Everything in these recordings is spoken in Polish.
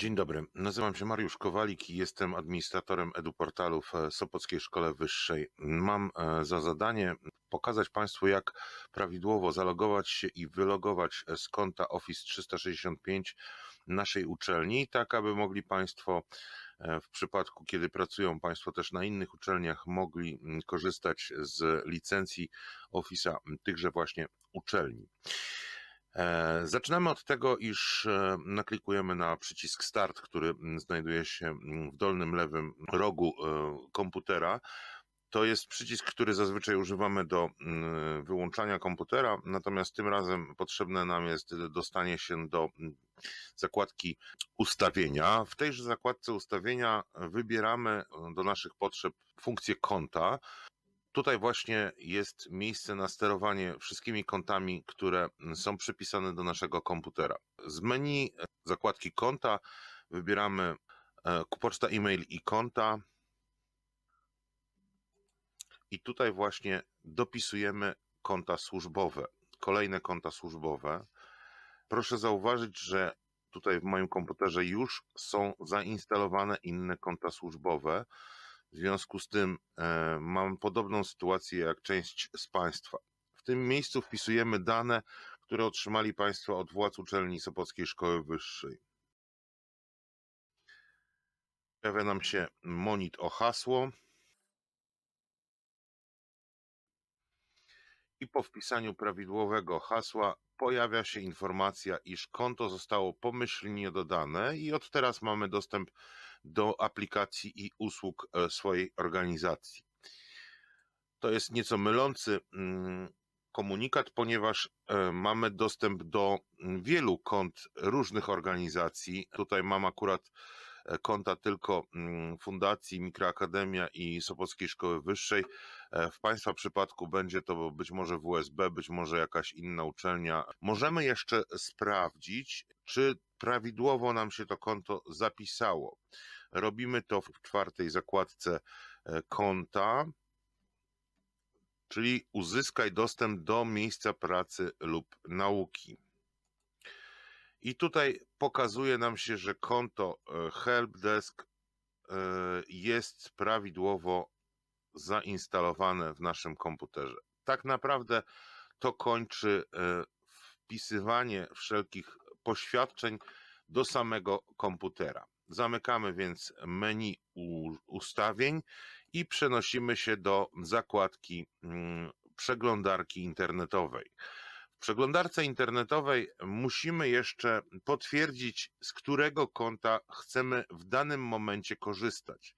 Dzień dobry, nazywam się Mariusz Kowalik i jestem administratorem eduportalu w e, Sopockiej Szkole Wyższej. Mam e, za zadanie pokazać Państwu, jak prawidłowo zalogować się i wylogować e, z konta Office 365 naszej uczelni, tak aby mogli Państwo w przypadku, kiedy pracują Państwo też na innych uczelniach, mogli korzystać z licencji Office'a tychże właśnie uczelni. E, zaczynamy od tego, iż e, naklikujemy na przycisk Start, który mm, znajduje się mm, w dolnym lewym rogu e, komputera. To jest przycisk, który zazwyczaj używamy do mm, wyłączania komputera, natomiast tym razem potrzebne nam jest dostanie się do zakładki ustawienia. W tejże zakładce ustawienia wybieramy do naszych potrzeb funkcję konta. Tutaj właśnie jest miejsce na sterowanie wszystkimi kontami, które mm, są przypisane do naszego komputera. Z menu e, zakładki konta wybieramy e, poczta e-mail i konta. I tutaj właśnie dopisujemy konta służbowe, kolejne konta służbowe. Proszę zauważyć, że tutaj w moim komputerze już są zainstalowane inne konta służbowe. W związku z tym e, mam podobną sytuację jak część z Państwa. W tym miejscu wpisujemy dane, które otrzymali Państwo od władz uczelni Sopockiej Szkoły Wyższej. Pojawia nam się monit o hasło. I po wpisaniu prawidłowego hasła pojawia się informacja, iż konto zostało pomyślnie dodane i od teraz mamy dostęp do aplikacji i usług e, swojej organizacji. To jest nieco mylący mm, komunikat, ponieważ e, mamy dostęp do mm, wielu kont różnych organizacji. Tutaj mam akurat e, konta tylko mm, Fundacji Mikroakademia i Sopockiej Szkoły Wyższej. W Państwa przypadku będzie to być może WSB, być może jakaś inna uczelnia. Możemy jeszcze sprawdzić, czy prawidłowo nam się to konto zapisało. Robimy to w czwartej zakładce e, konta, czyli uzyskaj dostęp do miejsca pracy lub nauki. I tutaj pokazuje nam się, że konto e, helpdesk e, jest prawidłowo zainstalowane w naszym komputerze. Tak naprawdę to kończy wpisywanie wszelkich poświadczeń do samego komputera. Zamykamy więc menu ustawień i przenosimy się do zakładki mm, przeglądarki internetowej. W przeglądarce internetowej musimy jeszcze potwierdzić, z którego konta chcemy w danym momencie korzystać.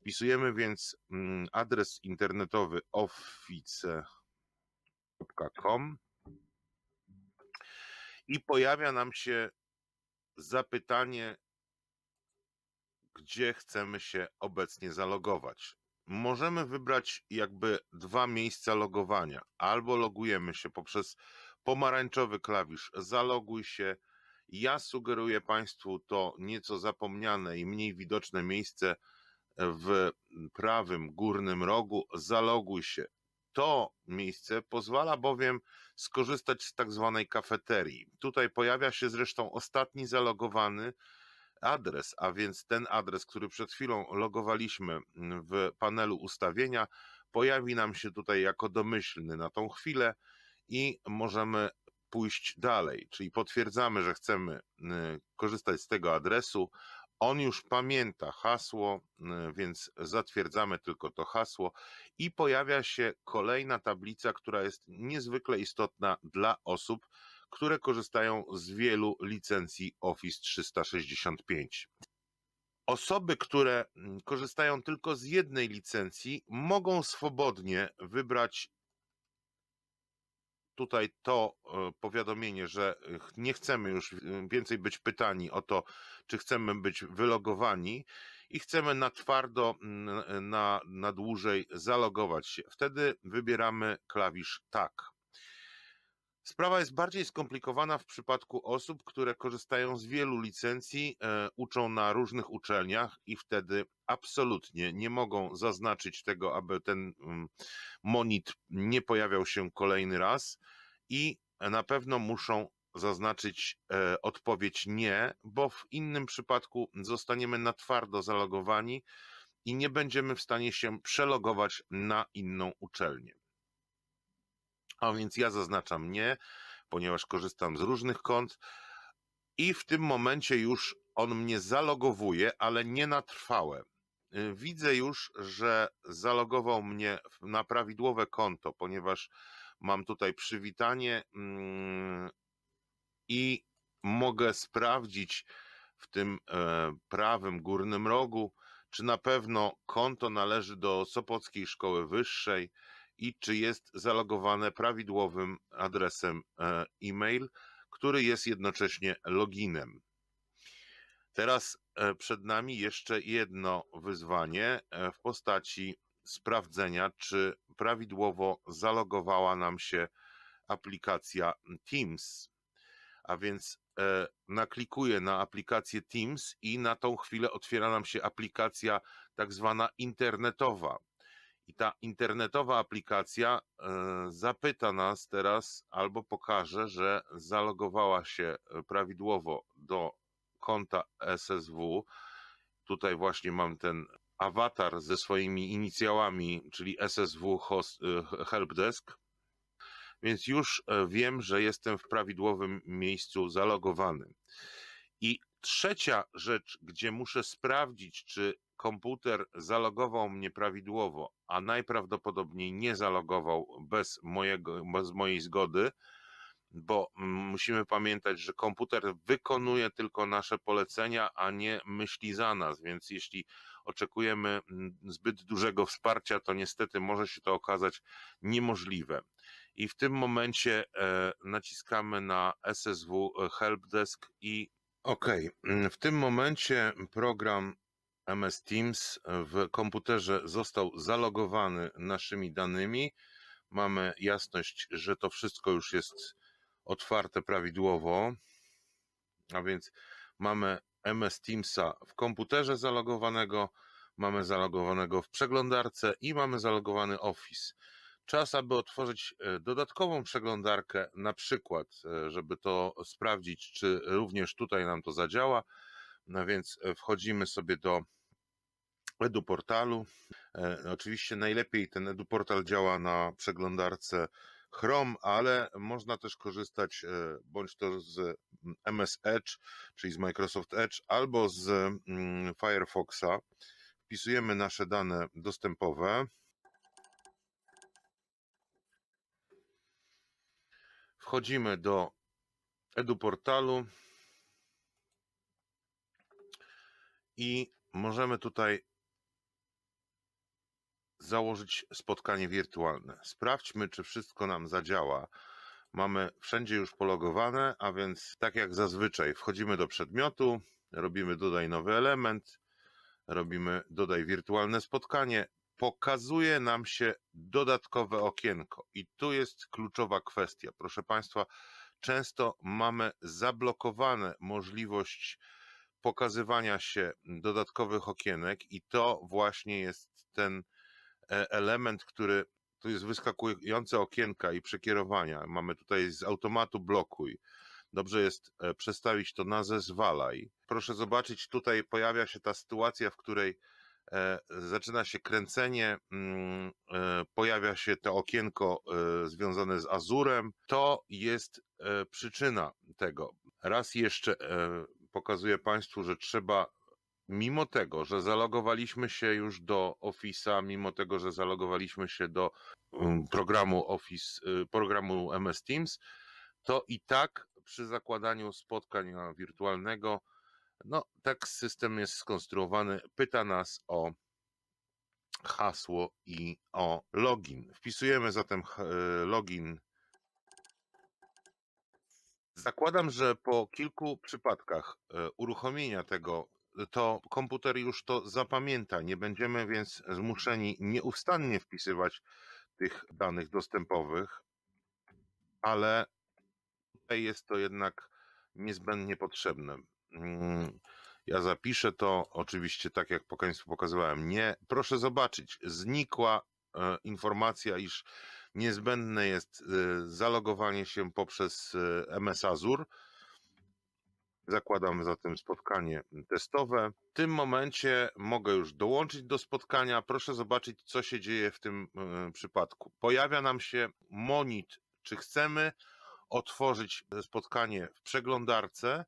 Wpisujemy więc mm, adres internetowy office.com i pojawia nam się zapytanie, gdzie chcemy się obecnie zalogować. Możemy wybrać jakby dwa miejsca logowania. Albo logujemy się poprzez pomarańczowy klawisz zaloguj się. Ja sugeruję Państwu to nieco zapomniane i mniej widoczne miejsce w prawym górnym rogu zaloguj się. To miejsce pozwala bowiem skorzystać z tak zwanej kafeterii. Tutaj pojawia się zresztą ostatni zalogowany adres, a więc ten adres, który przed chwilą logowaliśmy w panelu ustawienia, pojawi nam się tutaj jako domyślny na tą chwilę i możemy pójść dalej, czyli potwierdzamy, że chcemy y, korzystać z tego adresu. On już pamięta hasło, więc zatwierdzamy tylko to hasło i pojawia się kolejna tablica, która jest niezwykle istotna dla osób, które korzystają z wielu licencji Office 365. Osoby, które korzystają tylko z jednej licencji, mogą swobodnie wybrać tutaj to e, powiadomienie, że e, nie chcemy już e, więcej być pytani o to, czy chcemy być wylogowani i chcemy na twardo, na, na dłużej zalogować się. Wtedy wybieramy klawisz tak. Sprawa jest bardziej skomplikowana w przypadku osób, które korzystają z wielu licencji, e, uczą na różnych uczelniach i wtedy absolutnie nie mogą zaznaczyć tego, aby ten mm, monit nie pojawiał się kolejny raz i na pewno muszą zaznaczyć e, odpowiedź nie, bo w innym przypadku zostaniemy na twardo zalogowani i nie będziemy w stanie się przelogować na inną uczelnię. A więc ja zaznaczam nie, ponieważ korzystam z różnych kont i w tym momencie już on mnie zalogowuje, ale nie na trwałe. Y, widzę już, że zalogował mnie na prawidłowe konto, ponieważ mam tutaj przywitanie mm, i mogę sprawdzić w tym e, prawym górnym rogu, czy na pewno konto należy do Sopockiej Szkoły Wyższej i czy jest zalogowane prawidłowym adresem e, e-mail, który jest jednocześnie loginem. Teraz e, przed nami jeszcze jedno wyzwanie e, w postaci sprawdzenia, czy prawidłowo zalogowała nam się aplikacja Teams. A więc naklikuję na aplikację Teams i na tą chwilę otwiera nam się aplikacja tak zwana internetowa. I ta internetowa aplikacja e, zapyta nas teraz albo pokaże, że zalogowała się e, prawidłowo do konta SSW. Tutaj właśnie mam ten awatar ze swoimi inicjałami, czyli SSW host, e, Helpdesk. Więc już wiem, że jestem w prawidłowym miejscu zalogowanym. I trzecia rzecz, gdzie muszę sprawdzić, czy komputer zalogował mnie prawidłowo, a najprawdopodobniej nie zalogował bez, mojego, bez mojej zgody, bo mm, musimy pamiętać, że komputer wykonuje tylko nasze polecenia, a nie myśli za nas, więc jeśli oczekujemy mm, zbyt dużego wsparcia, to niestety może się to okazać niemożliwe. I w tym momencie e, naciskamy na SSW Helpdesk i OK, mm, w tym momencie program MS Teams e, w komputerze został zalogowany naszymi danymi. Mamy jasność, że to wszystko już jest otwarte prawidłowo. A więc mamy MS Teamsa w komputerze zalogowanego, mamy zalogowanego w przeglądarce i mamy zalogowany Office. Czas, aby otworzyć e, dodatkową przeglądarkę, na przykład, e, żeby to sprawdzić, czy również tutaj nam to zadziała. No więc wchodzimy sobie do eduportalu. E, oczywiście najlepiej ten eduportal działa na przeglądarce Chrome, ale można też korzystać e, bądź to z MS Edge, czyli z Microsoft Edge, albo z mm, Firefoxa. Wpisujemy nasze dane dostępowe. Wchodzimy do eduportalu i możemy tutaj założyć spotkanie wirtualne. Sprawdźmy, czy wszystko nam zadziała. Mamy wszędzie już pologowane, a więc tak jak zazwyczaj wchodzimy do przedmiotu, robimy dodaj nowy element, robimy dodaj wirtualne spotkanie, pokazuje nam się dodatkowe okienko. I tu jest kluczowa kwestia. Proszę Państwa, często mamy zablokowane możliwość pokazywania się dodatkowych okienek, i to właśnie jest ten E, element, który tu jest wyskakujące okienka i przekierowania. Mamy tutaj z automatu blokuj. Dobrze jest e, przestawić to na zezwalaj. Proszę zobaczyć, tutaj pojawia się ta sytuacja, w której e, zaczyna się kręcenie, mm, pojawia się to okienko związane z Azurem. To jest przyczyna tego. Raz jeszcze pokazuję Państwu, że trzeba mimo tego, że zalogowaliśmy się już do Office'a, mimo tego, że zalogowaliśmy się do mm, programu Office, y, programu MS Teams, to i tak przy zakładaniu spotkania wirtualnego, no tak system jest skonstruowany, pyta nas o hasło i o login. Wpisujemy zatem y, login. Zakładam, że po kilku przypadkach y, uruchomienia tego to komputer już to zapamięta. Nie będziemy więc zmuszeni nieustannie wpisywać tych danych dostępowych, ale tutaj jest to jednak niezbędnie potrzebne. Mm, ja zapiszę to oczywiście tak, jak Państwu pokazywałem. Nie, proszę zobaczyć, znikła e, informacja, iż niezbędne jest e, zalogowanie się poprzez e, MS Azure Zakładam zatem spotkanie testowe. W tym momencie mogę już dołączyć do spotkania. Proszę zobaczyć, co się dzieje w tym e, przypadku. Pojawia nam się monit, czy chcemy otworzyć e, spotkanie w przeglądarce,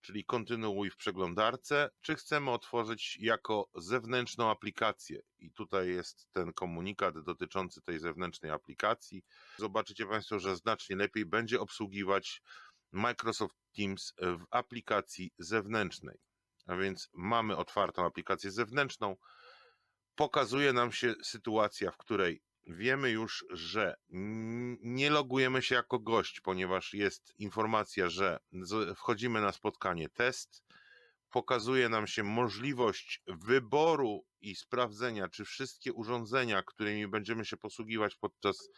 czyli kontynuuj w przeglądarce, czy chcemy otworzyć jako zewnętrzną aplikację. I tutaj jest ten komunikat dotyczący tej zewnętrznej aplikacji. Zobaczycie Państwo, że znacznie lepiej będzie obsługiwać Microsoft Teams w aplikacji zewnętrznej. A więc mamy otwartą aplikację zewnętrzną. Pokazuje nam się sytuacja, w której wiemy już, że nie logujemy się jako gość, ponieważ jest informacja, że wchodzimy na spotkanie test. Pokazuje nam się możliwość wyboru i sprawdzenia, czy wszystkie urządzenia, którymi będziemy się posługiwać podczas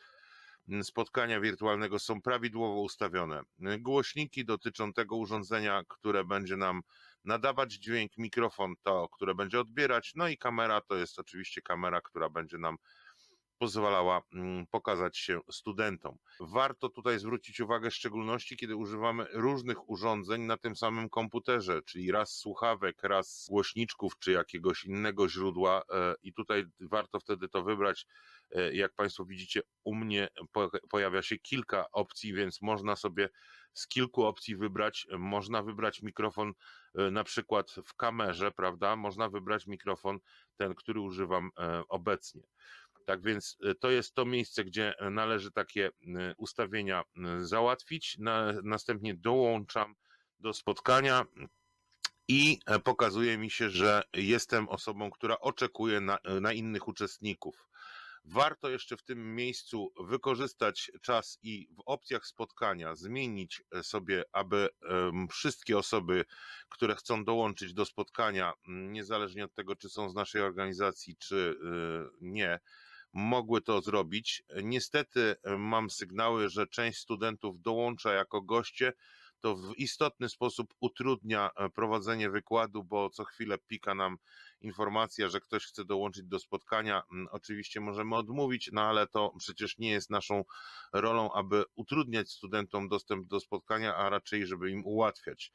spotkania wirtualnego są prawidłowo ustawione. Głośniki dotyczą tego urządzenia, które będzie nam nadawać dźwięk, mikrofon to, które będzie odbierać, no i kamera to jest oczywiście kamera, która będzie nam pozwalała mm, pokazać się studentom. Warto tutaj zwrócić uwagę, w szczególności kiedy używamy różnych urządzeń na tym samym komputerze, czyli raz słuchawek, raz głośniczków czy jakiegoś innego źródła, e, i tutaj warto wtedy to wybrać. E, jak Państwo widzicie, u mnie pojawia się kilka opcji, więc można sobie z kilku opcji wybrać. Można wybrać mikrofon e, na przykład w kamerze, prawda? Można wybrać mikrofon ten, który używam obecnie. Tak więc y, to jest to miejsce, gdzie e, należy takie y, ustawienia y, załatwić. Na, następnie dołączam do spotkania i e, pokazuje mi się, że jestem osobą, która oczekuje na, e, na innych uczestników. Warto jeszcze w tym miejscu wykorzystać czas i w opcjach spotkania zmienić sobie, aby wszystkie osoby, które chcą dołączyć do spotkania, niezależnie od tego, czy są z naszej organizacji, czy nie, mogły to zrobić. Niestety e, mam sygnały, że część studentów dołącza jako goście. To w istotny sposób utrudnia e, prowadzenie wykładu, bo co chwilę pika nam informacja, że ktoś chce dołączyć do spotkania. Mm, oczywiście możemy odmówić, no ale to przecież nie jest naszą rolą, aby utrudniać studentom dostęp do spotkania, a raczej, żeby im ułatwiać.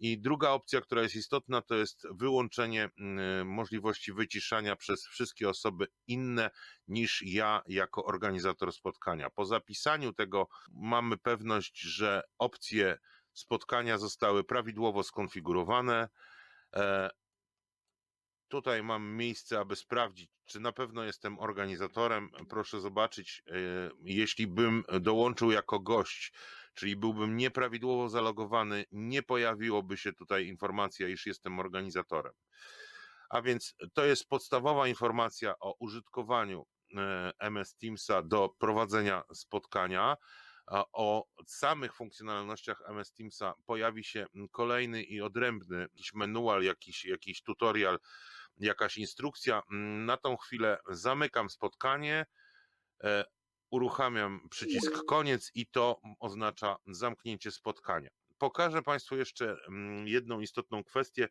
I druga opcja, która jest istotna, to jest wyłączenie mm, e, możliwości wyciszania przez wszystkie osoby inne niż ja jako organizator spotkania. Po zapisaniu tego mamy pewność, że opcje spotkania zostały prawidłowo skonfigurowane. E, tutaj mam miejsce, aby sprawdzić, czy na pewno jestem organizatorem. Proszę zobaczyć, e, jeśli bym dołączył jako gość czyli byłbym nieprawidłowo zalogowany, nie pojawiłoby się tutaj informacja, iż jestem organizatorem. A więc to jest podstawowa informacja o użytkowaniu e, MS Teamsa do prowadzenia spotkania. O samych funkcjonalnościach MS Teamsa pojawi się kolejny i odrębny jakiś manual, jakiś, jakiś tutorial, jakaś instrukcja. Na tą chwilę zamykam spotkanie. E, uruchamiam przycisk koniec i to oznacza zamknięcie spotkania. Pokażę Państwu jeszcze mm, jedną istotną kwestię,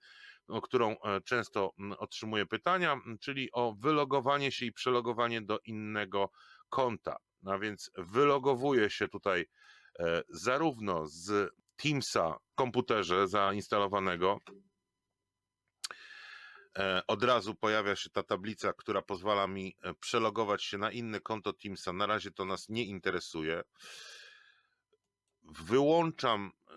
o którą e, często mm, otrzymuję pytania, mm, czyli o wylogowanie się i przelogowanie do innego konta. A więc wylogowuję się tutaj e, zarówno z Teamsa w komputerze zainstalowanego, E, od razu pojawia się ta tablica, która pozwala mi e, przelogować się na inne konto Teamsa. Na razie to nas nie interesuje. Wyłączam, e,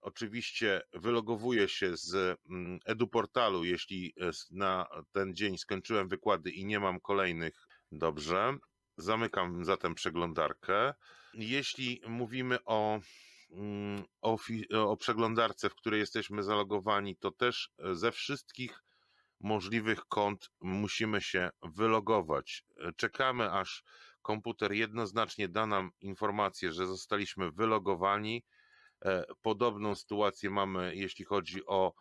oczywiście wylogowuję się z mm, eduportalu, jeśli na ten dzień skończyłem wykłady i nie mam kolejnych. Dobrze. Zamykam zatem przeglądarkę. Jeśli mówimy o mm, o, o, przeglądarce, w której jesteśmy zalogowani, to też ze wszystkich możliwych kont musimy się wylogować. E, czekamy, aż komputer jednoznacznie da nam informację, że zostaliśmy wylogowani. E, podobną sytuację mamy, jeśli chodzi o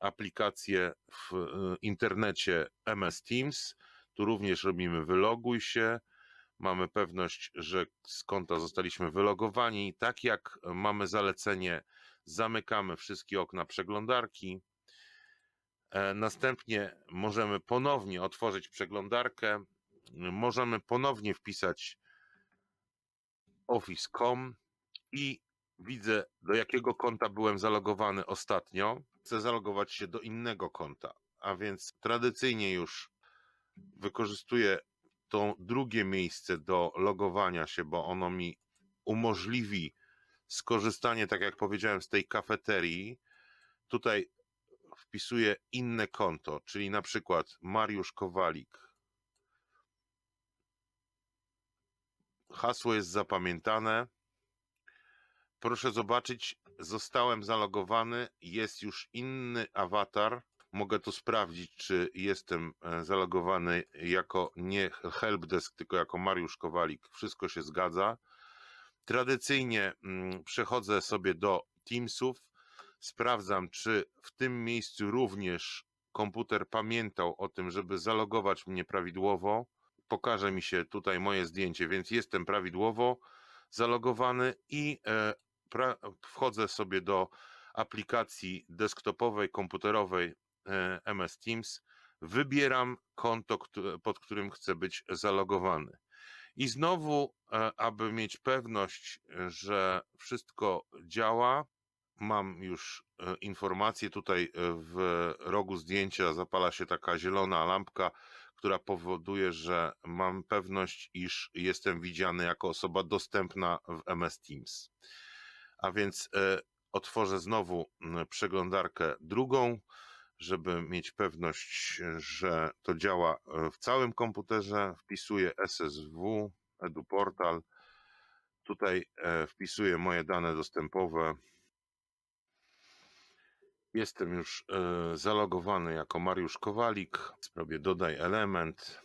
aplikację w e, internecie MS Teams. Tu również robimy wyloguj się. Mamy pewność, że z konta zostaliśmy wylogowani. Tak jak mamy zalecenie, zamykamy wszystkie okna przeglądarki. E, następnie możemy ponownie otworzyć przeglądarkę, możemy ponownie wpisać office.com i widzę, do jakiego konta byłem zalogowany ostatnio. Chcę zalogować się do innego konta, a więc tradycyjnie już wykorzystuję to drugie miejsce do logowania się, bo ono mi umożliwi skorzystanie, tak jak powiedziałem, z tej kafeterii. Tutaj wpisuję inne konto, czyli na przykład Mariusz Kowalik. Hasło jest zapamiętane. Proszę zobaczyć, zostałem zalogowany, jest już inny awatar. Mogę tu sprawdzić, czy jestem e, zalogowany jako nie helpdesk, tylko jako Mariusz Kowalik. Wszystko się zgadza. Tradycyjnie mm, przechodzę sobie do Teamsów, Sprawdzam, czy w tym miejscu również komputer pamiętał o tym, żeby zalogować mnie prawidłowo. Pokaże mi się tutaj moje zdjęcie, więc jestem prawidłowo zalogowany i e, wchodzę sobie do aplikacji desktopowej, komputerowej e, MS Teams, wybieram konto, pod którym chcę być zalogowany. I znowu, e, aby mieć pewność, że wszystko działa, mam już e, informację. Tutaj e, w rogu zdjęcia zapala się taka zielona lampka, która powoduje, że mam pewność, iż jestem widziany jako osoba dostępna w MS Teams. A więc e, otworzę znowu przeglądarkę drugą, żeby mieć pewność, że to działa w całym komputerze. Wpisuję SSW, EduPortal. Tutaj wpisuję moje dane dostępowe, Jestem już e, zalogowany jako Mariusz Kowalik. Sprawie dodaj element.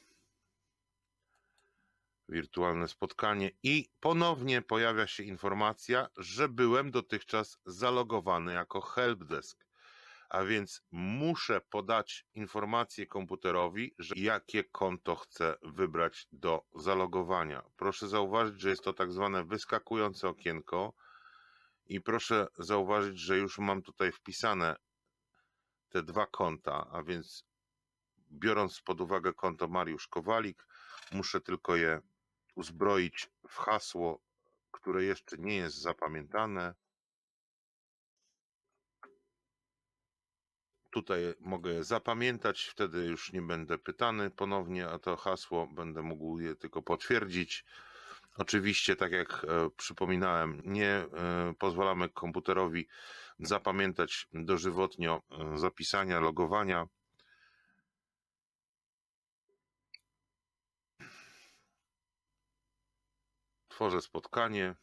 Wirtualne spotkanie i ponownie pojawia się informacja, że byłem dotychczas zalogowany jako helpdesk. A więc muszę podać informację komputerowi, że jakie konto chcę wybrać do zalogowania. Proszę zauważyć, że jest to tak zwane wyskakujące okienko i proszę zauważyć, że już mam tutaj wpisane te dwa konta, a więc biorąc pod uwagę konto Mariusz Kowalik, muszę tylko je uzbroić w hasło, które jeszcze nie jest zapamiętane. Tutaj mogę je zapamiętać, wtedy już nie będę pytany ponownie, a to hasło będę mógł je tylko potwierdzić. Oczywiście, tak jak e, przypominałem, nie e, pozwalamy komputerowi zapamiętać dożywotnio e, zapisania, logowania. Tworzę spotkanie,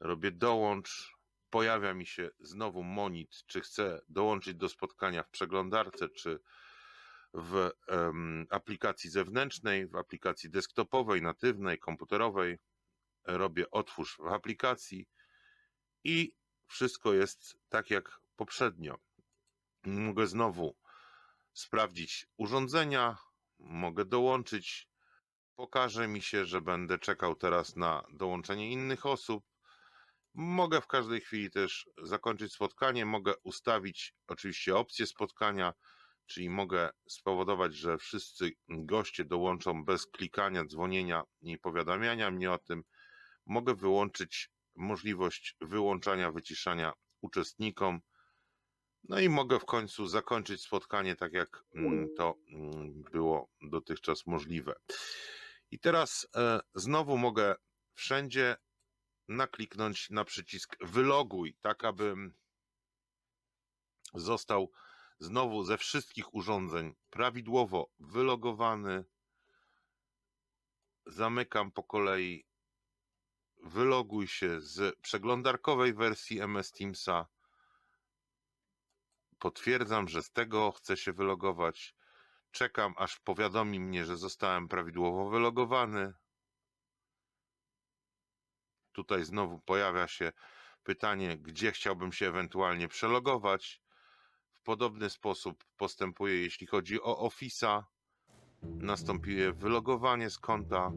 robię dołącz, pojawia mi się znowu monit, czy chcę dołączyć do spotkania w przeglądarce, czy w aplikacji zewnętrznej, w aplikacji desktopowej, natywnej, komputerowej. Robię otwórz w aplikacji i wszystko jest tak jak poprzednio. Mogę znowu sprawdzić urządzenia, mogę dołączyć. Pokaże mi się, że będę czekał teraz na dołączenie innych osób. Mogę w każdej chwili też zakończyć spotkanie, mogę ustawić oczywiście opcję spotkania czyli mogę spowodować, że wszyscy goście dołączą bez klikania, dzwonienia i powiadamiania mnie o tym. Mogę wyłączyć możliwość wyłączania, wyciszania uczestnikom. No i mogę w końcu zakończyć spotkanie tak, jak mm, to mm, było dotychczas możliwe. I teraz e, znowu mogę wszędzie nakliknąć na przycisk wyloguj, tak abym został znowu ze wszystkich urządzeń prawidłowo wylogowany. Zamykam po kolei. Wyloguj się z przeglądarkowej wersji MS Teamsa. Potwierdzam, że z tego chcę się wylogować. Czekam, aż powiadomi mnie, że zostałem prawidłowo wylogowany. Tutaj znowu pojawia się pytanie, gdzie chciałbym się ewentualnie przelogować podobny sposób postępuje, jeśli chodzi o Office'a. Nastąpiło wylogowanie z konta,